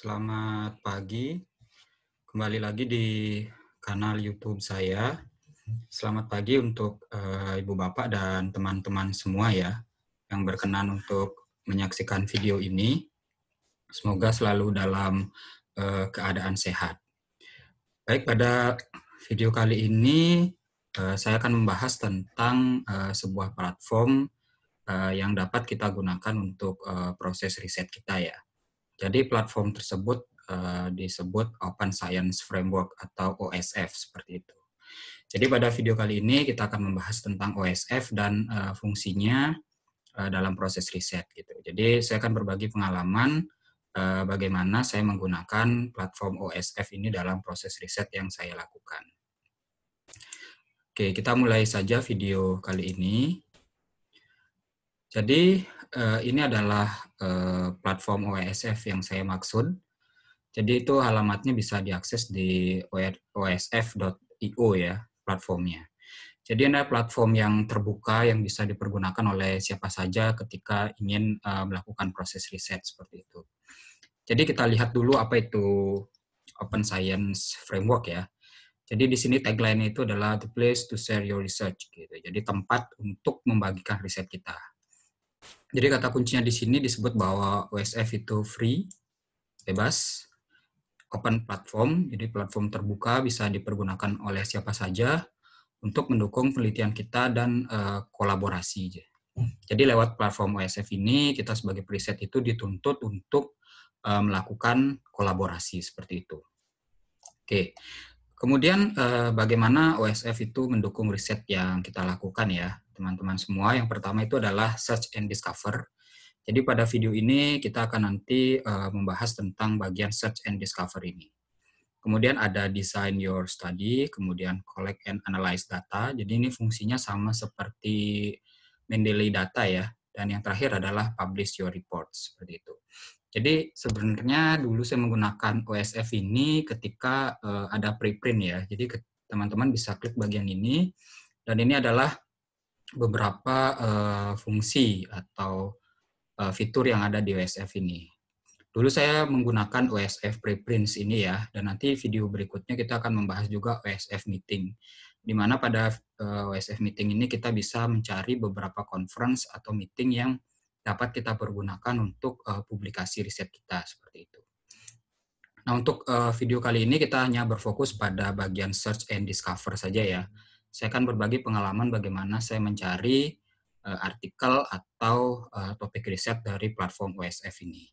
Selamat pagi. Kembali lagi di kanal YouTube saya. Selamat pagi untuk uh, Ibu Bapak dan teman-teman semua ya yang berkenan untuk menyaksikan video ini. Semoga selalu dalam uh, keadaan sehat. Baik, pada video kali ini uh, saya akan membahas tentang uh, sebuah platform uh, yang dapat kita gunakan untuk uh, proses riset kita ya jadi platform tersebut eh, disebut Open Science Framework atau OSF seperti itu. Jadi pada video kali ini kita akan membahas tentang OSF dan eh, fungsinya eh, dalam proses riset gitu. Jadi saya akan berbagi pengalaman bagaimana saya menggunakan platform OSF ini dalam proses riset yang saya lakukan. Oke, kita mulai saja video kali ini. Jadi ini adalah Eh, platform OSF yang saya maksud. Jadi itu alamatnya bisa diakses di osf.io ya platformnya. Jadi ada platform yang terbuka yang bisa dipergunakan oleh siapa saja ketika ingin eh, melakukan proses riset seperti itu. Jadi kita lihat dulu apa itu Open Science Framework ya. Jadi di sini tagline itu adalah the place to share your research gitu. Jadi tempat untuk membagikan riset kita. Jadi kata kuncinya di sini disebut bahwa OSF itu free, bebas, open platform, jadi platform terbuka bisa dipergunakan oleh siapa saja untuk mendukung penelitian kita dan uh, kolaborasi. Jadi lewat platform OSF ini kita sebagai preset itu dituntut untuk uh, melakukan kolaborasi seperti itu. Oke. Kemudian eh, bagaimana OSF itu mendukung riset yang kita lakukan ya? teman-teman semua. Yang pertama itu adalah search and discover. Jadi pada video ini kita akan nanti uh, membahas tentang bagian search and discover ini. Kemudian ada design your study, kemudian collect and analyze data. Jadi ini fungsinya sama seperti Mendeley data ya. Dan yang terakhir adalah publish your reports seperti itu. Jadi sebenarnya dulu saya menggunakan OSF ini ketika uh, ada preprint ya. Jadi teman-teman bisa klik bagian ini dan ini adalah beberapa uh, fungsi atau uh, fitur yang ada di OSF ini. Dulu saya menggunakan OSF preprints ini ya, dan nanti video berikutnya kita akan membahas juga OSF meeting, di mana pada uh, eh, OSF meeting ini kita bisa mencari beberapa conference atau meeting yang dapat kita pergunakan untuk uh, publikasi riset kita seperti itu. Nah untuk video kali ini kita hanya berfokus pada bagian search and discover saja ya saya akan berbagi pengalaman bagaimana saya mencari uh, artikel atau uh, topik riset dari platform OSF ini.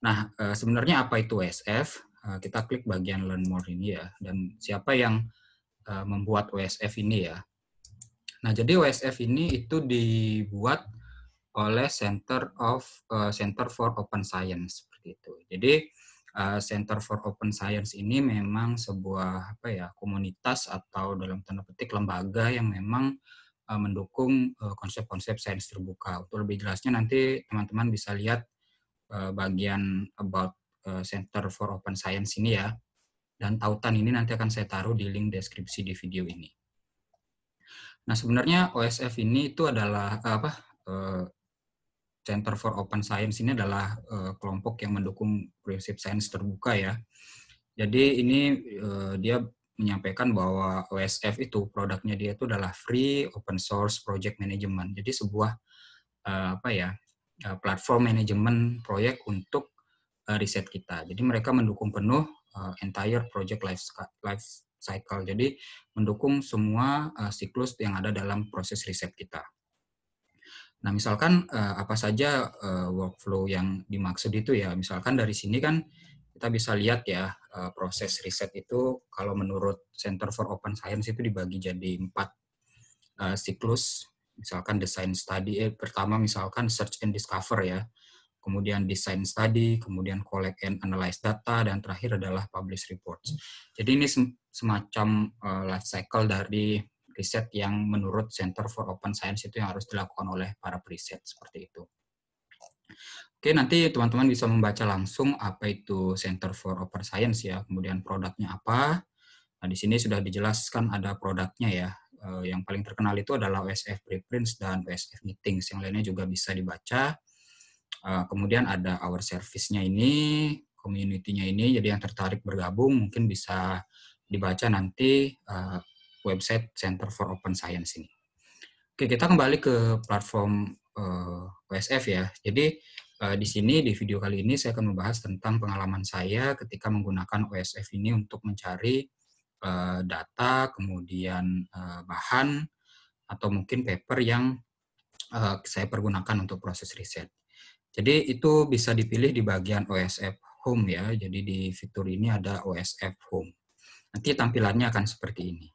Nah, uh, sebenarnya apa itu OSF? Uh, kita klik bagian Learn More ini ya, dan siapa yang uh, membuat OSF ini ya. Nah, jadi OSF ini itu dibuat oleh Center of uh, Center for Open Science seperti itu. Jadi Eh, Center for Open Science ini memang sebuah apa ya komunitas atau dalam tanda petik lembaga yang memang eh, mendukung eh, konsep-konsep sains terbuka. Untuk lebih jelasnya nanti teman-teman bisa lihat bagian about Center for Open Science ini ya. Dan tautan ini nanti akan saya taruh di link deskripsi di video ini. Nah sebenarnya OSF ini itu adalah apa? Center for Open Science ini adalah uh, kelompok yang mendukung prinsip sains terbuka ya. Jadi ini uh, dia menyampaikan bahwa OSF itu produknya dia itu adalah free open source project management. Jadi sebuah uh, apa ya uh, platform manajemen proyek untuk uh, riset kita. Jadi mereka mendukung penuh uh, entire project life life cycle. Jadi mendukung semua uh, siklus yang ada dalam proses riset kita. Nah, misalkan uh, apa saja uh, workflow yang dimaksud itu ya. Misalkan dari sini kan kita bisa lihat ya uh, proses riset itu kalau menurut Center for Open Science itu dibagi jadi empat uh, siklus. Misalkan design study, eh, pertama misalkan search and discover ya. Kemudian design study, kemudian collect and analyze data, dan terakhir adalah publish reports. Jadi ini semacam uh, life cycle dari riset yang menurut Center for Open Science itu yang harus dilakukan oleh para periset seperti itu. Oke, nanti teman-teman bisa membaca langsung apa itu Center for Open Science ya, kemudian produknya apa. Nah, di sini sudah dijelaskan ada produknya ya. Eh, yang paling terkenal itu adalah OSF Preprints dan OSF Meetings. Yang lainnya juga bisa dibaca. Eh, kemudian ada our service-nya ini, community-nya ini. Jadi yang tertarik bergabung mungkin bisa dibaca nanti eh, website Center for Open Science ini. Oke, kita kembali ke platform uh, eh, OSF ya. Jadi uh, di sini di video kali ini saya akan membahas tentang pengalaman saya ketika menggunakan OSF ini untuk mencari uh, data, kemudian uh, bahan atau mungkin paper yang uh, saya pergunakan untuk proses riset. Jadi itu bisa dipilih di bagian OSF Home ya. Jadi di fitur ini ada OSF Home. Nanti tampilannya akan seperti ini.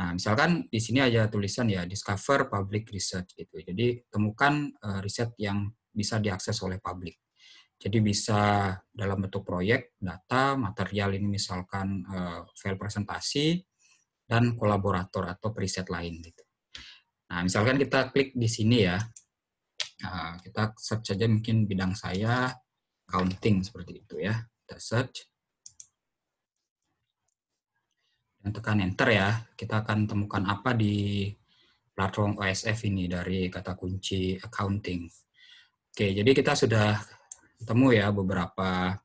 Nah, misalkan di sini ada tulisan ya discover public research gitu. Jadi temukan uh, riset yang bisa diakses oleh publik. Jadi bisa dalam bentuk proyek, data, material ini misalkan uh, file presentasi dan kolaborator atau riset lain gitu. Nah, misalkan kita klik di sini ya. Uh, kita search saja mungkin bidang saya accounting seperti itu ya. Kita search. dan tekan enter ya. Kita akan temukan apa di platform OSF ini dari kata kunci accounting. Oke, jadi kita sudah ketemu ya beberapa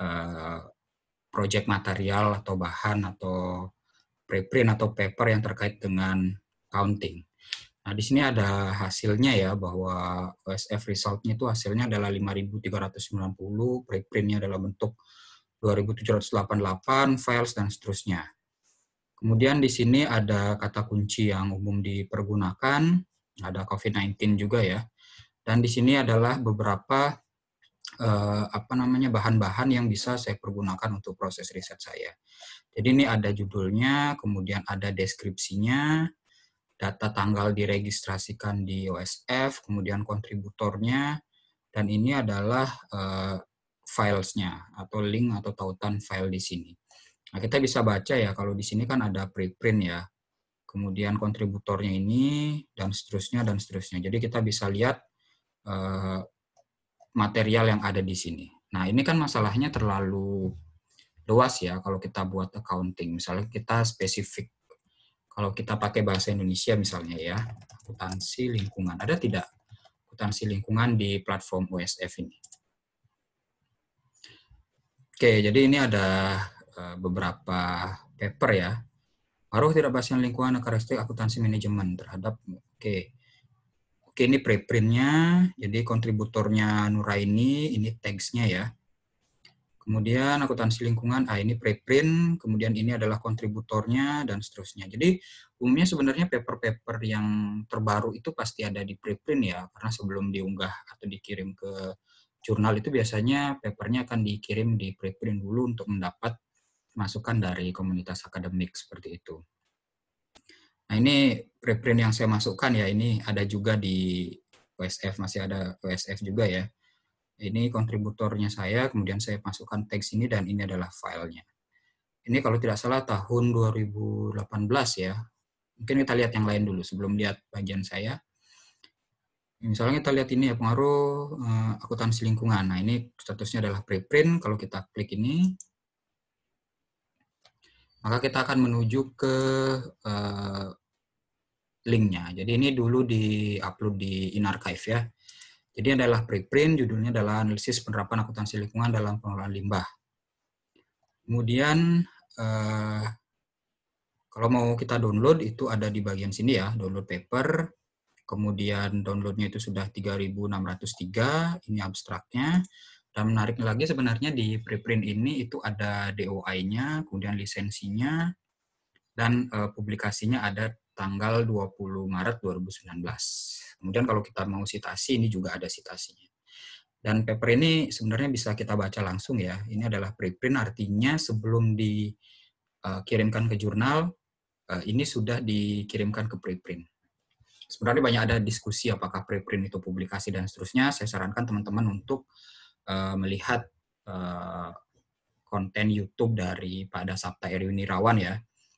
uh, project material atau bahan atau preprint atau paper yang terkait dengan accounting. Nah, di sini ada hasilnya ya bahwa OSF resultnya itu hasilnya adalah 5.390, preprintnya nya dalam bentuk 2.788, files, dan seterusnya. Kemudian di sini ada kata kunci yang umum dipergunakan, ada COVID-19 juga ya. Dan di sini adalah beberapa eh, apa namanya bahan-bahan yang bisa saya pergunakan untuk proses riset saya. Jadi ini ada judulnya, kemudian ada deskripsinya, data tanggal diregistrasikan di OSF, kemudian kontributornya, dan ini adalah eh, filesnya atau link atau tautan file di sini. Nah, kita bisa baca ya, kalau di sini kan ada preprint ya. Kemudian kontributornya ini, dan seterusnya, dan seterusnya. Jadi kita bisa lihat eh, material yang ada di sini. Nah, ini kan masalahnya terlalu luas ya kalau kita buat accounting. Misalnya kita spesifik. Kalau kita pakai bahasa Indonesia misalnya ya, akuntansi lingkungan. Ada tidak akuntansi lingkungan di platform USF ini? Oke, jadi ini ada Eh, beberapa paper ya. Paruh tidak pasien lingkungan karakteristik akuntansi manajemen terhadap oke. Okay. Oke, ini preprintnya. Jadi kontributornya Nuraini, ini teksnya ya. Kemudian akuntansi lingkungan, ah ini preprint, kemudian ini adalah kontributornya dan seterusnya. Jadi umumnya sebenarnya paper-paper yang terbaru itu pasti ada di preprint ya, karena sebelum diunggah atau dikirim ke jurnal itu biasanya papernya akan dikirim di preprint dulu untuk mendapat masukan dari komunitas akademik seperti itu. Nah ini preprint yang saya masukkan ya ini ada juga di OSF masih ada OSF juga ya. Ini kontributornya saya, kemudian saya masukkan teks ini dan ini adalah filenya. Ini kalau tidak salah tahun 2018 ya. Mungkin kita lihat yang lain dulu sebelum lihat bagian saya. Misalnya kita lihat ini ya pengaruh eh, akuntansi lingkungan. Nah ini statusnya adalah preprint. Kalau kita klik ini, maka kita akan menuju ke uh, linknya. Jadi ini dulu di-upload di InArchive ya. Jadi ini adalah preprint, judulnya adalah analisis penerapan akuntansi lingkungan dalam pengelolaan limbah. Kemudian uh, kalau mau kita download itu ada di bagian sini ya, download paper. Kemudian downloadnya itu sudah 3603, ini abstraknya. Dan eh, menarik lagi sebenarnya di preprint ini itu ada DOI-nya, kemudian lisensinya, dan e, publikasinya ada tanggal 20 Maret 2019. Kemudian kalau kita mau sitasi, ini juga ada sitasinya. Dan paper ini sebenarnya bisa kita baca langsung ya. Ini adalah preprint, artinya sebelum dikirimkan eh, ke jurnal, ini sudah dikirimkan ke preprint sebenarnya banyak ada diskusi apakah preprint itu publikasi dan seterusnya. Saya sarankan teman-teman untuk uh, melihat uh, konten YouTube dari pada Sabta Irawan ya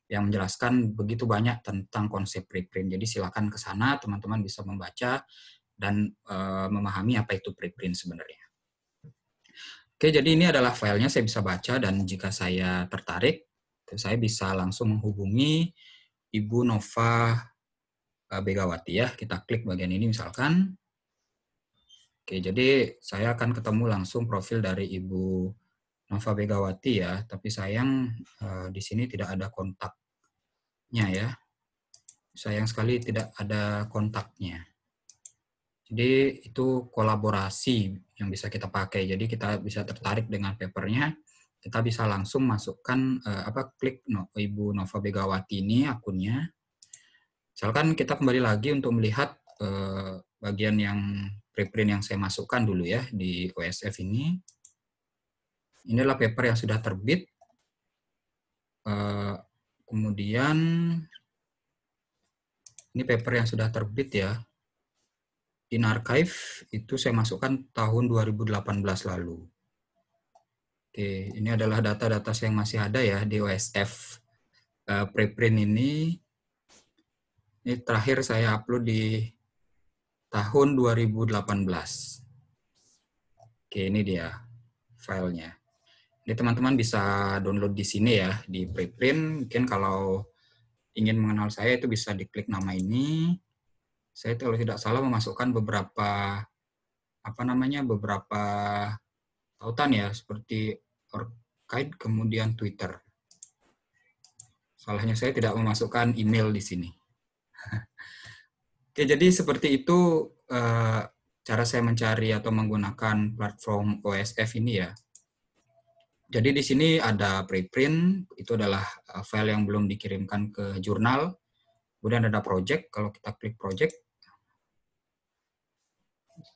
yang menjelaskan begitu banyak tentang konsep preprint. Jadi silakan ke sana teman-teman bisa membaca dan uh, memahami apa itu preprint sebenarnya. Oke, jadi ini adalah filenya saya bisa baca dan jika saya tertarik, saya bisa langsung menghubungi Ibu Nova Begawati ya. Kita klik bagian ini misalkan. Oke, jadi saya akan ketemu langsung profil dari Ibu Nova Begawati ya, tapi sayang eh, di sini tidak ada kontaknya ya. Sayang sekali tidak ada kontaknya. Jadi itu kolaborasi yang bisa kita pakai. Jadi kita bisa tertarik dengan papernya, kita bisa langsung masukkan eh, apa klik no, Ibu Nova Begawati ini akunnya. Misalkan kita kembali lagi untuk melihat eh, bagian yang preprint yang saya masukkan dulu ya di OSF ini. Inilah paper yang sudah terbit. Eh, kemudian ini paper yang sudah terbit ya. In archive itu saya masukkan tahun 2018 lalu. Oke, ini adalah data-data yang masih ada ya di OSF. Eh, preprint ini ini terakhir saya upload di tahun 2018. Oke, ini dia filenya. Ini teman-teman bisa download di sini ya, di preprint. Mungkin kalau ingin mengenal saya itu bisa diklik nama ini. Saya kalau tidak salah memasukkan beberapa apa namanya beberapa tautan ya seperti Orchid kemudian Twitter. Salahnya saya tidak memasukkan email di sini. Oke, ya, jadi seperti itu eh, cara saya mencari atau menggunakan platform OSF ini ya. Jadi di sini ada preprint, itu adalah eh, file yang belum dikirimkan ke jurnal. Kemudian ada project, kalau kita klik project.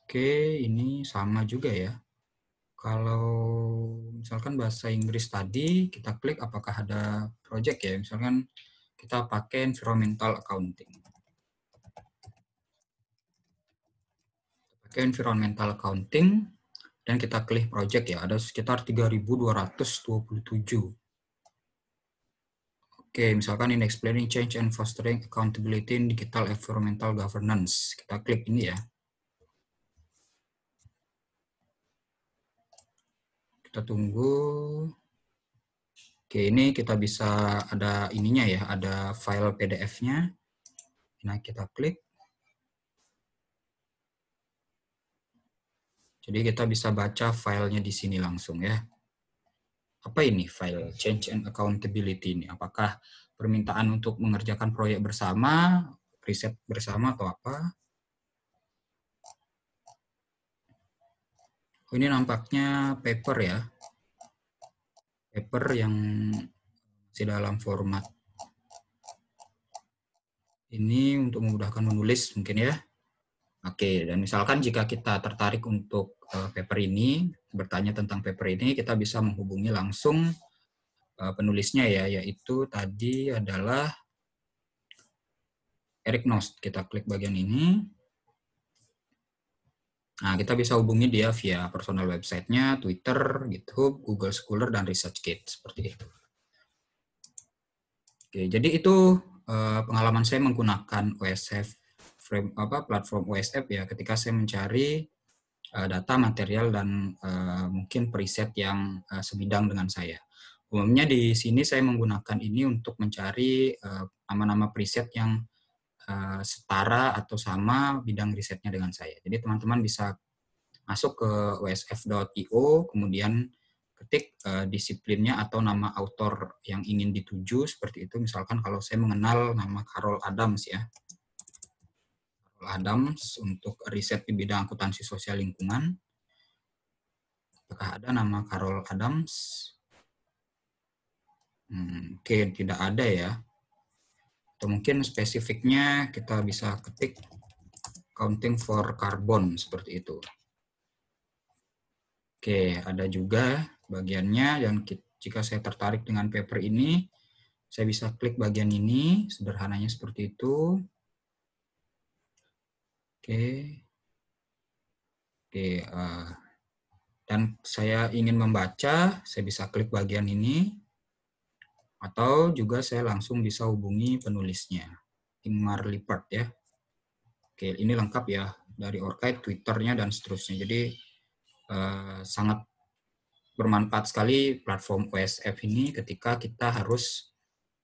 Oke, ini sama juga ya. Kalau misalkan bahasa Inggris tadi, kita klik apakah ada project ya. Misalkan kita pakai environmental accounting. ke environmental accounting dan kita klik project ya, ada sekitar 3227. Oke, misalkan in explaining change and fostering accountability in digital environmental governance. Kita klik ini ya. Kita tunggu. Oke, ini kita bisa ada ininya ya, ada file PDF-nya. Nah, kita klik. Jadi kita bisa baca filenya di sini langsung ya. Apa ini file change and accountability ini? Apakah permintaan untuk mengerjakan proyek bersama, riset bersama atau apa? Oh, ini nampaknya paper ya. Paper yang masih dalam format. Ini untuk memudahkan menulis mungkin ya. Oke, dan misalkan jika kita tertarik untuk Eh, paper ini, bertanya tentang paper ini, kita bisa menghubungi langsung eh, penulisnya ya, yaitu tadi adalah Eric Nost. Kita klik bagian ini. Nah, kita bisa hubungi dia via personal websitenya, Twitter, GitHub, Google Scholar, dan ResearchGate Seperti itu. Oke, jadi itu eh, pengalaman saya menggunakan OSF frame apa platform OSF ya ketika saya mencari Eh, data, material, dan uh, mungkin preset yang uh, sebidang dengan saya. Umumnya di sini saya menggunakan ini untuk mencari nama-nama uh, preset yang uh, setara atau sama bidang risetnya dengan saya. Jadi teman-teman bisa masuk ke wsf.io, kemudian ketik uh, disiplinnya atau nama autor yang ingin dituju seperti itu misalkan kalau saya mengenal nama Carol Adams ya Adams untuk riset di bidang akuntansi sosial lingkungan. Apakah ada nama Carol Adams? Hmm, Oke, okay, tidak ada ya. Atau mungkin spesifiknya kita bisa ketik counting for carbon seperti itu. Oke, okay, ada juga bagiannya dan jika saya tertarik dengan paper ini, saya bisa klik bagian ini, sederhananya seperti itu. Oke. Oke, eh, dan saya ingin membaca, saya bisa klik bagian ini atau juga saya langsung bisa hubungi penulisnya. Ingmar Lippert ya. Oke, ini lengkap ya dari Orkid, Twitternya dan seterusnya. Jadi eh, sangat bermanfaat sekali platform OSF ini ketika kita harus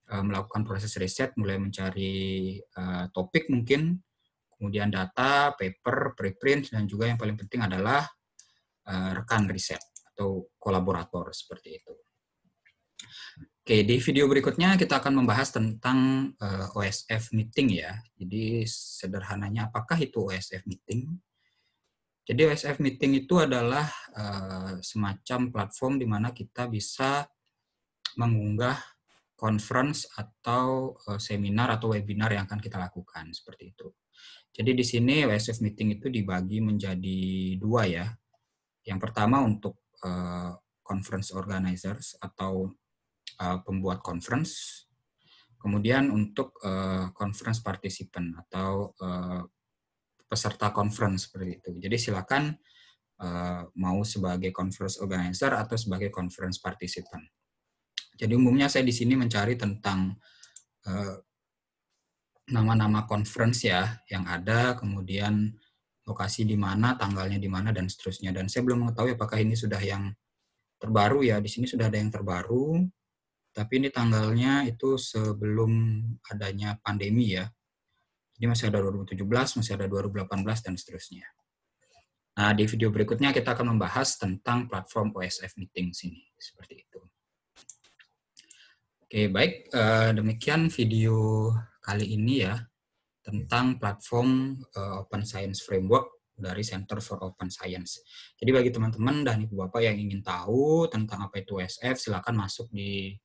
eh, melakukan proses riset, mulai mencari eh, topik mungkin kemudian data, paper, preprint, dan juga yang paling penting adalah eh, rekan riset atau kolaborator seperti itu. Oke, di video berikutnya kita akan membahas tentang eh, OSF meeting ya. Jadi sederhananya apakah itu OSF meeting? Jadi OSF meeting itu adalah eh, semacam platform di mana kita bisa mengunggah conference atau seminar atau webinar yang akan kita lakukan seperti itu. Jadi di sini WSF meeting itu dibagi menjadi dua ya. Yang pertama untuk eh, conference organizers atau eh, pembuat conference. Kemudian untuk eh, conference participant atau peserta conference seperti itu. Jadi silakan mau sebagai conference organizer atau sebagai conference participant. Jadi umumnya saya di sini mencari tentang nama-nama conference ya yang ada, kemudian lokasi di mana, tanggalnya di mana, dan seterusnya. Dan saya belum mengetahui apakah ini sudah yang terbaru ya. Di sini sudah ada yang terbaru, tapi ini tanggalnya itu sebelum adanya pandemi ya. Jadi masih ada 2017, masih ada 2018, dan seterusnya. Nah, di video berikutnya kita akan membahas tentang platform OSF Meeting sini Seperti itu. Oke, baik. Eh, demikian video kali ini ya tentang platform uh, Open Science Framework dari Center for Open Science. Jadi bagi teman-teman dan ibu-bapak yang ingin tahu tentang apa itu SF, silakan masuk di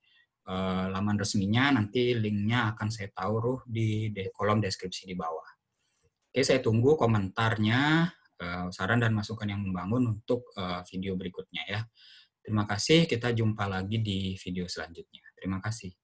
uh, laman resminya, nanti linknya akan saya taruh di, di kolom deskripsi di bawah. Oke, saya tunggu komentarnya, uh, saran dan masukan yang membangun untuk uh, video berikutnya ya. Terima kasih, kita jumpa lagi di video selanjutnya. Terima kasih.